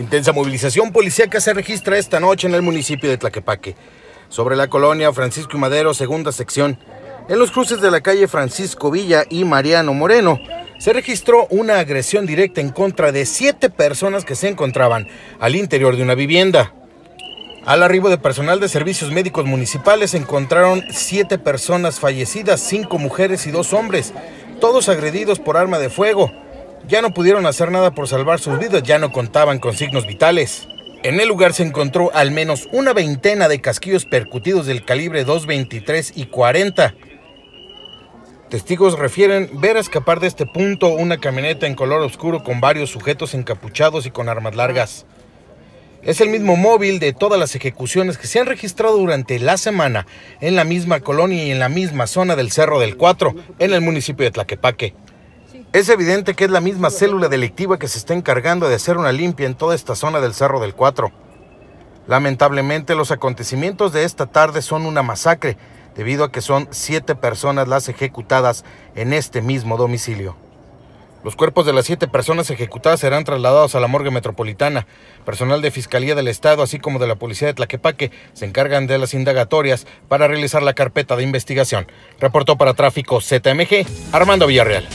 Intensa movilización policíaca se registra esta noche en el municipio de Tlaquepaque, sobre la colonia Francisco y Madero, segunda sección. En los cruces de la calle Francisco Villa y Mariano Moreno, se registró una agresión directa en contra de siete personas que se encontraban al interior de una vivienda. Al arribo de personal de servicios médicos municipales se encontraron siete personas fallecidas, cinco mujeres y dos hombres, todos agredidos por arma de fuego. Ya no pudieron hacer nada por salvar sus vidas, ya no contaban con signos vitales. En el lugar se encontró al menos una veintena de casquillos percutidos del calibre 223 y 40. Testigos refieren ver escapar de este punto una camioneta en color oscuro con varios sujetos encapuchados y con armas largas. Es el mismo móvil de todas las ejecuciones que se han registrado durante la semana en la misma colonia y en la misma zona del Cerro del Cuatro, en el municipio de Tlaquepaque. Es evidente que es la misma célula delictiva que se está encargando de hacer una limpia en toda esta zona del Cerro del Cuatro. Lamentablemente los acontecimientos de esta tarde son una masacre, debido a que son siete personas las ejecutadas en este mismo domicilio. Los cuerpos de las siete personas ejecutadas serán trasladados a la morgue metropolitana. Personal de Fiscalía del Estado, así como de la Policía de Tlaquepaque, se encargan de las indagatorias para realizar la carpeta de investigación. Reportó para Tráfico ZMG, Armando Villarreal.